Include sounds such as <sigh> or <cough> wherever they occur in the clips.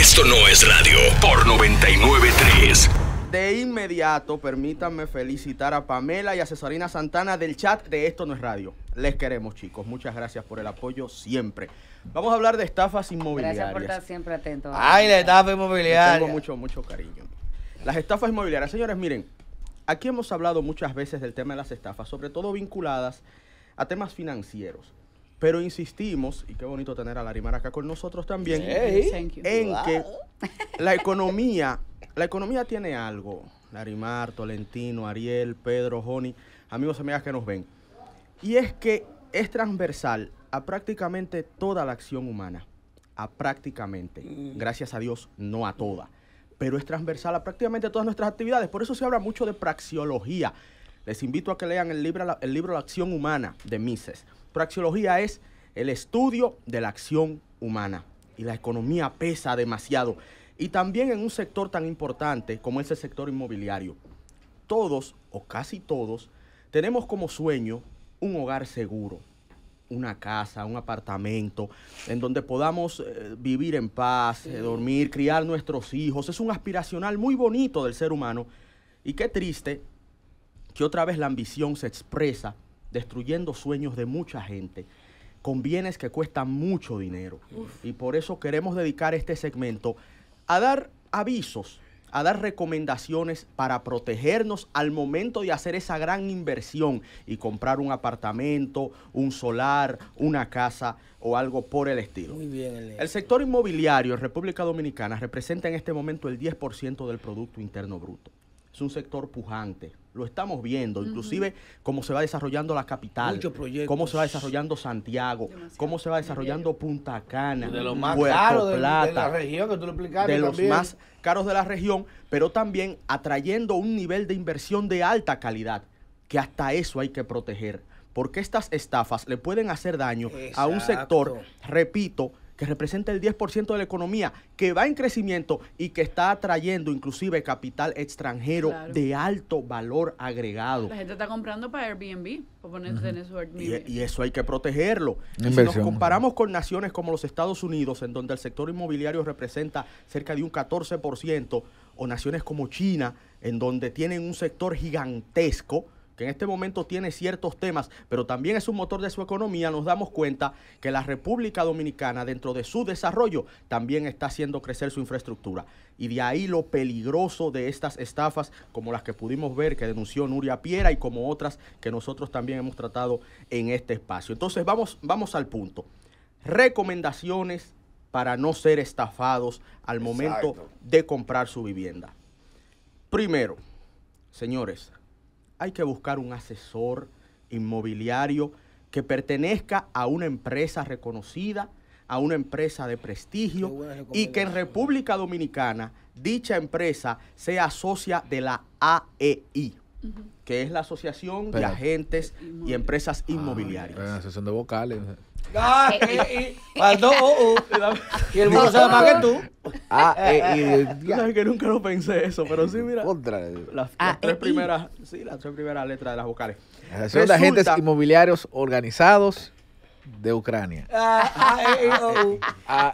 Esto no es radio por 993. De inmediato, permítanme felicitar a Pamela y a Cesarina Santana del chat de Esto no es radio. Les queremos, chicos. Muchas gracias por el apoyo siempre. Vamos a hablar de estafas inmobiliarias. Gracias por estar siempre atento. Ay, de estafa inmobiliaria. Tengo mucho, mucho cariño. Las estafas inmobiliarias, señores, miren, aquí hemos hablado muchas veces del tema de las estafas, sobre todo vinculadas a temas financieros. Pero insistimos, y qué bonito tener a Larimar acá con nosotros también, en que la economía, la economía tiene algo. Larimar, Tolentino, Ariel, Pedro, Joni, amigos y amigas que nos ven. Y es que es transversal a prácticamente toda la acción humana. A prácticamente. Gracias a Dios, no a toda. Pero es transversal a prácticamente todas nuestras actividades. Por eso se habla mucho de praxiología. Les invito a que lean el libro, La acción humana de Mises. Proaxiología es el estudio de la acción humana y la economía pesa demasiado. Y también en un sector tan importante como es el sector inmobiliario. Todos, o casi todos, tenemos como sueño un hogar seguro, una casa, un apartamento, en donde podamos eh, vivir en paz, eh, dormir, criar nuestros hijos. Es un aspiracional muy bonito del ser humano. Y qué triste que otra vez la ambición se expresa destruyendo sueños de mucha gente con bienes que cuestan mucho dinero. Y por eso queremos dedicar este segmento a dar avisos, a dar recomendaciones para protegernos al momento de hacer esa gran inversión y comprar un apartamento, un solar, una casa o algo por el estilo. El sector inmobiliario en República Dominicana representa en este momento el 10% del Producto Interno Bruto es un sector pujante. Lo estamos viendo, inclusive cómo se va desarrollando la capital, cómo se va desarrollando Santiago, cómo se va desarrollando Punta Cana, de los más Puerto caros de, la región, los más caros de la región, pero también atrayendo un nivel de inversión de alta calidad, que hasta eso hay que proteger, porque estas estafas le pueden hacer daño a un sector, repito, que representa el 10% de la economía, que va en crecimiento y que está atrayendo inclusive capital extranjero de alto valor agregado. La gente está comprando para Airbnb, para ponerse en su Airbnb. E, y, eso hay que protegerlo. si nos comparamos con naciones como los Estados Unidos, en donde el sector inmobiliario representa cerca de un 14%, o naciones como China, en donde tienen un sector gigantesco, que en este momento tiene ciertos temas, pero también es un motor de su economía, nos damos cuenta que la República Dominicana, dentro de su desarrollo, también está haciendo crecer su infraestructura. Y de ahí lo peligroso de estas estafas, como las que pudimos ver que denunció Nuria Piera y como otras que nosotros también hemos tratado en este espacio. Entonces vamos, vamos al punto. Recomendaciones para no ser estafados al momento de comprar su vivienda. Primero, señores, hay que buscar un asesor inmobiliario que pertenezca a una empresa reconocida, a una empresa de prestigio y que en República Dominicana dicha empresa sea socia de la AEI. que es la Asociación de Agentes y Empresas ah, Inmobiliarias. de vocales. Ah, eh, y, y el oh, oh. <laughs> más que tú. Ah, eh, y, eh, sabes que nunca lo pensé eso, pero sí, mira. Ah, las, tres primeras, las tres primeras letras de las vocales. Son agentes inmobiliarios organizados de Ucrania. Ah, oh,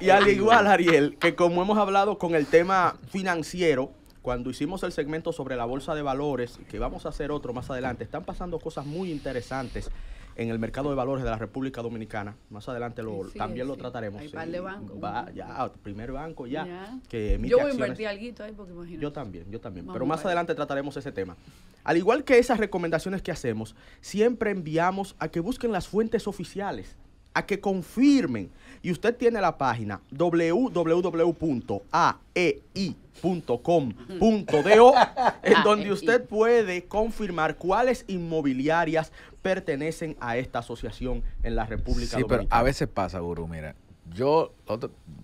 y al igual, Ariel, que como hemos hablado con el tema financiero, cuando hicimos el segmento sobre la bolsa de valores, que vamos a hacer otro más adelante, están pasando cosas muy interesantes en el mercado de valores de la República Dominicana. Más adelante también lo trataremos. Hay par de bancos. Va, ya, primer banco ya. Que yo voy a invertir algo ahí porque imagino. Yo también, yo también. Pero más adelante trataremos ese tema. Al igual que esas recomendaciones que hacemos, siempre enviamos a que busquen las fuentes oficiales a que confirmen. Y usted tiene la página www.aei.com.do <laughs> en donde e usted puede confirmar cuáles inmobiliarias pertenecen a esta asociación en la República Dominicana. Sí, pero a veces pasa, Guru, mira, yo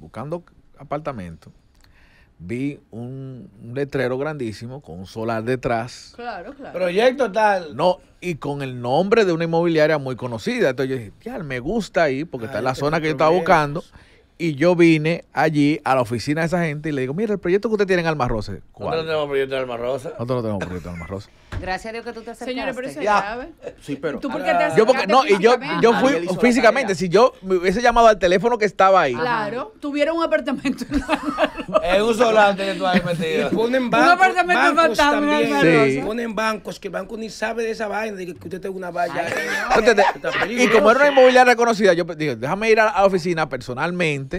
buscando apartamento vi un letrero grandísimo con un solar detrás. Claro, claro. Proyecto tal. No, y con el nombre de una inmobiliaria muy conocida. Entonces yo dije, me gusta ahí porque está en la zona que yo estaba buscando y yo vine allí a la oficina de esa gente y le digo, mira, el proyecto que usted tiene en Alma ¿Cuál? Nosotros no tenemos proyecto en Alma Nosotros no tenemos proyecto en Gracias a Dios que tú te acercaste. Señores, pero eso ya grave. Sí, pero. ¿Tú ah, por qué te yo porque, no, y yo, yo fui físicamente. Si yo me hubiese llamado al teléfono que estaba ahí. Claro. Tuviera un apartamento en Es <laughs> un solante que tú has metido. Y ponen bancos. Un apartamento fantasma en Alma Ponen bancos, que el banco ni sabe de esa vaina, de que usted tenga una valla. y como era una inmobiliaria reconocida, yo dije, déjame ir a la oficina personalmente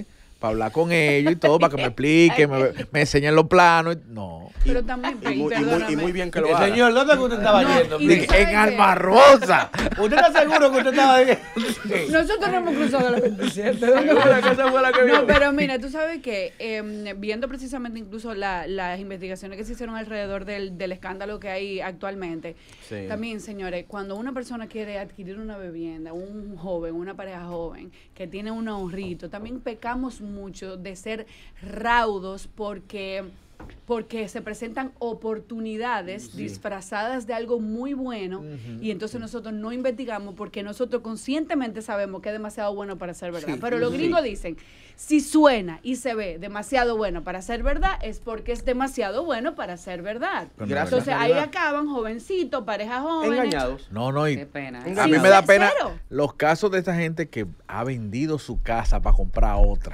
para hablar con ellos y todo, para que me expliquen, me, enseñen los planos. no. Pero también, y, muy, bien que lo haga. Señor, ¿dónde usted estaba yendo? en Albarrosa. <laughs> ¿Usted está seguro que usted estaba viendo Nosotros hemos cruzado la gente... <laughs> No, pero mira, tú sabes que eh, viendo precisamente incluso las investigaciones que se hicieron alrededor del, del escándalo que hay actualmente, también, señores, cuando una persona quiere adquirir una vivienda, un joven, una pareja joven, que tiene un ahorrito, también pecamos mucho mucho de ser raudos porque porque se presentan oportunidades disfrazadas de algo muy bueno y entonces nosotros no investigamos porque nosotros conscientemente sabemos que es demasiado bueno para ser verdad. Pero los gringos dicen, si suena y se ve demasiado bueno para ser verdad, es porque es demasiado bueno para ser verdad. Entonces ahí acaban jovencitos, parejas jóvenes. Engañados. No, no, y a mí me da pena los casos de esta gente que ha vendido su casa para comprar otra.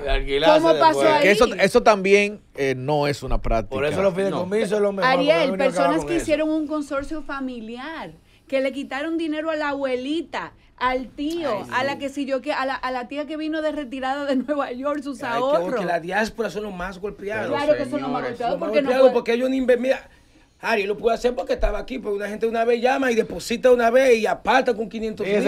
¿Cómo pasó ahí? eso, eso también eh, no es una práctica. Por eso los fideicomisos lo mejor. Ariel, personas que hicieron un consorcio familiar, que le quitaron dinero a la abuelita, al tío, a la que si que a la, a la tía que vino de retirada de Nueva York sus ahorros. Que, porque la diáspora son los más golpeados. Claro que son los más golpeados porque, no porque ellos ni lo pudo hacer porque estaba aquí, porque una gente una vez llama y deposita una vez y aparta con 500 mil.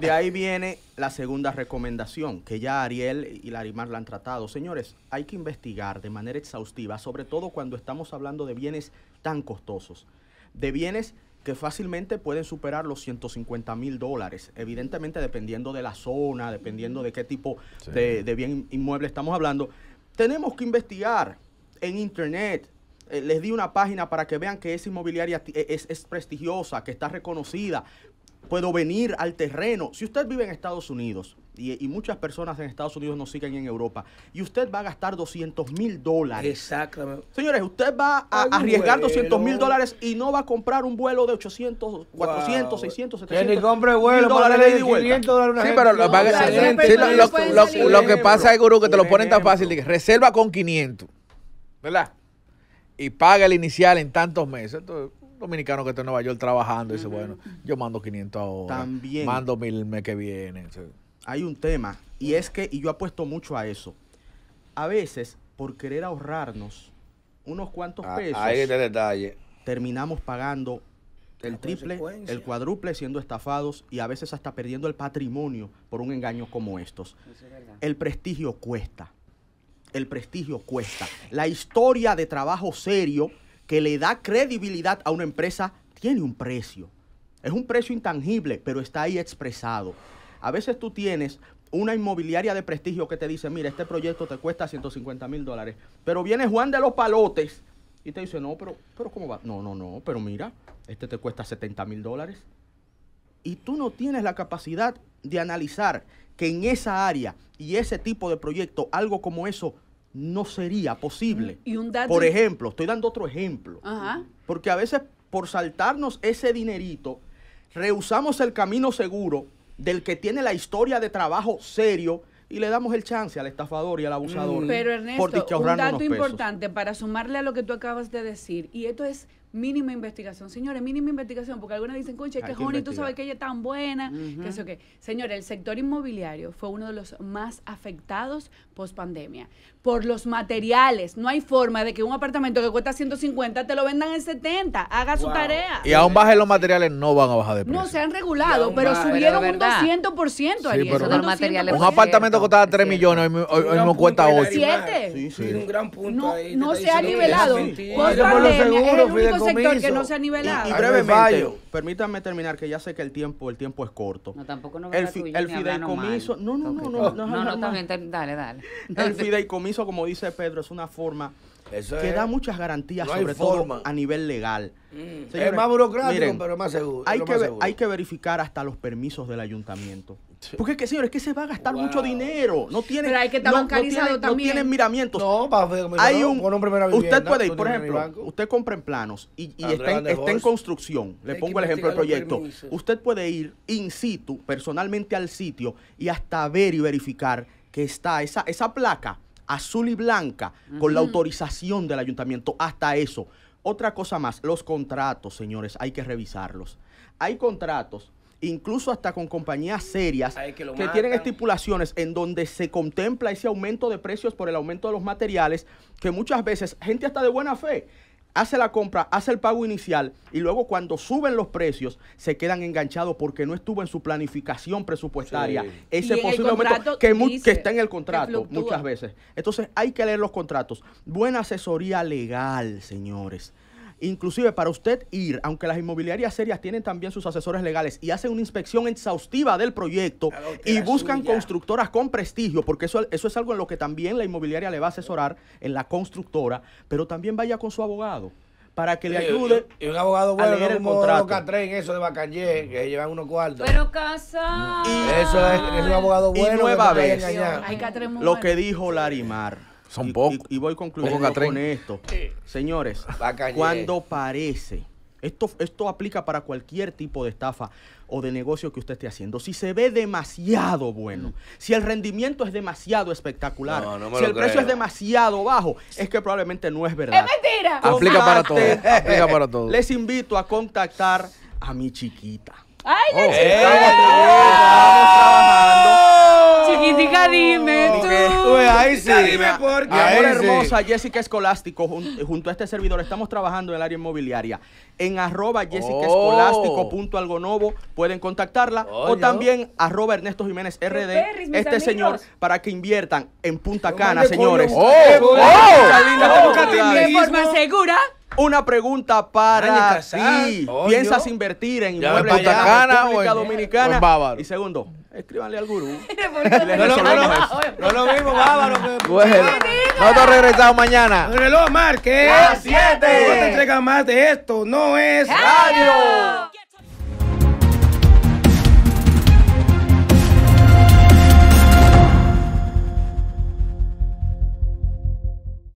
De ahí viene la segunda recomendación, que ya Ariel y Larimar la han tratado. Señores, hay que investigar de manera exhaustiva, sobre todo cuando estamos hablando de bienes tan costosos, de bienes que fácilmente pueden superar los 150 mil dólares, evidentemente dependiendo de la zona, dependiendo de qué tipo de, bien inmueble estamos hablando. Tenemos que investigar en internet. Eh, les di una página para que vean que esa inmobiliaria e, es prestigiosa, que está reconocida, puedo venir al terreno. Si usted vive en Estados Unidos y, muchas personas en Estados Unidos nos siguen en Europa y usted va a gastar 200 mil dólares. Exactamente. Señores, usted va a arriesgar 200 mil dólares y no va a comprar un vuelo de 800, 400, 600, 700. Que ni compre vuelo, dólares de sí, pero lo, que pasa es, Gurú, que te lo ponen tan fácil. Que reserva con 500, ¿verdad? Y paga el inicial en tantos meses dominicano que está en Nueva York trabajando y dice, bueno, yo mando 500 ahora. También. Mando mil el mes que viene. Hay un tema, y es que, y yo apuesto mucho a eso, a veces, por querer ahorrarnos unos cuantos ah, pesos, detalle. terminamos pagando el triple, el cuádruple, siendo estafados y a veces hasta perdiendo el patrimonio por un engaño como estos. el prestigio cuesta. El prestigio cuesta. La historia de trabajo serio que le da credibilidad a una empresa tiene un precio. Es un precio intangible, pero está ahí expresado. A veces tú tienes una inmobiliaria de prestigio que te dice, mira, este proyecto te cuesta 150 mil dólares, pero viene Juan de los Palotes y te dice, no, pero, pero ¿cómo va? No, no, no, pero mira, este te cuesta 70 mil dólares. Y tú no tienes la capacidad de analizar que en esa área y ese tipo de proyecto algo como eso no sería posible. ¿Y Por ejemplo, estoy dando otro ejemplo. Porque a veces por saltarnos ese dinerito, rehusamos el camino seguro del que tiene la historia de trabajo serio y le damos el chance al estafador y al abusador. Pero Ernesto, un dato importante para sumarle a lo que tú acabas de decir, y esto es mínima investigación. Señores, mínima investigación, porque algunas dicen, concha, es que Joni, tú sabes que ella es tan buena, que eso que sé Señores, el sector inmobiliario fue uno de los más afectados post por los materiales. No hay forma de que un apartamento que cuesta 150 te lo vendan en 70. Haga su tarea. Y aún bajen los materiales, no van a bajar de precio. No, se han regulado, pero subieron un 200%. Sí, de materiales un apartamento que costaba 3 millones, hoy, no cuesta 8. Sí, sí. Un gran punto no, no se ha nivelado sector que no se ha nivelado. Y, brevemente, permítanme terminar, que ya sé que el tiempo, el tiempo es corto. No, tampoco no El, fi, el fideicomiso. No, no, no, no. No, no, no, no también, dale, dale. El fideicomiso, como dice Pedro, es una forma que da muchas garantías, sobre todo a nivel legal. Mm. es más burocrático, pero más seguro. Hay, que, más seguro. hay que verificar hasta los permisos del ayuntamiento. Porque, que, es que se va a gastar mucho dinero. No tiene pero hay que estar también. No tienen miramientos. No, para, hay un, usted puede ir, por ejemplo, usted compra en planos y, está, en, construcción. Le pongo el ejemplo del proyecto. Usted puede ir in situ, personalmente al sitio y hasta ver y verificar que está esa placa azul y blanca, con la autorización del ayuntamiento, hasta eso. Otra cosa más, los contratos, señores, hay que revisarlos. Hay contratos incluso hasta con compañías serias que tienen estipulaciones en donde se contempla ese aumento de precios por el aumento de los materiales, que muchas veces gente hasta de buena fe hace la compra, hace el pago inicial y luego cuando suben los precios se quedan enganchados porque no estuvo en su planificación presupuestaria. Ese posible aumento que, está en el contrato muchas veces. Entonces hay que leer los contratos. Buena asesoría legal, señores. Inclusive para usted ir, aunque las inmobiliarias serias tienen también sus asesores legales y hacen una inspección exhaustiva del proyecto y buscan constructoras con prestigio, porque eso, es algo en lo que también la inmobiliaria le va a asesorar en la constructora, pero también vaya con su abogado para que le ayude. Y un abogado bueno, en eso de Bacallé, que llevan unos cuartos. Pero casa. eso un abogado bueno. Y nueva vez. Lo que dijo Larimar. Son pocos. Y, voy concluyendo con esto. Señores, cuando parece, esto, esto aplica para cualquier tipo de estafa o de negocio que usted esté haciendo. Si se ve demasiado bueno, mm. si el rendimiento es demasiado espectacular, si el precio es demasiado bajo, es que probablemente no es verdad. Es mentira. aplica para todo. Les invito a contactar a mi chiquita. ¡Ay, oh. ¡Eh! ¡Eh! Chiquitica, dime ahí sí. amor hermosa, Jessica Escolástico, junto a este servidor, estamos trabajando en el área inmobiliaria. En arroba oh. punto pueden contactarla oh, o también arroba Ernesto Jiménez RD, este señor, para que inviertan en Punta Cana, señores. Oh, de forma segura. Una pregunta para ti. ¿Piensas invertir en inmuebles de República Dominicana? y segundo, escríbanle al gurú. <laughs> no, lo, no, no, no lo mismo, bábalo. Que... Pues. Bueno, nosotros regresamos mañana. El reloj marque. Las 7. No te entregas más de esto. No es radio.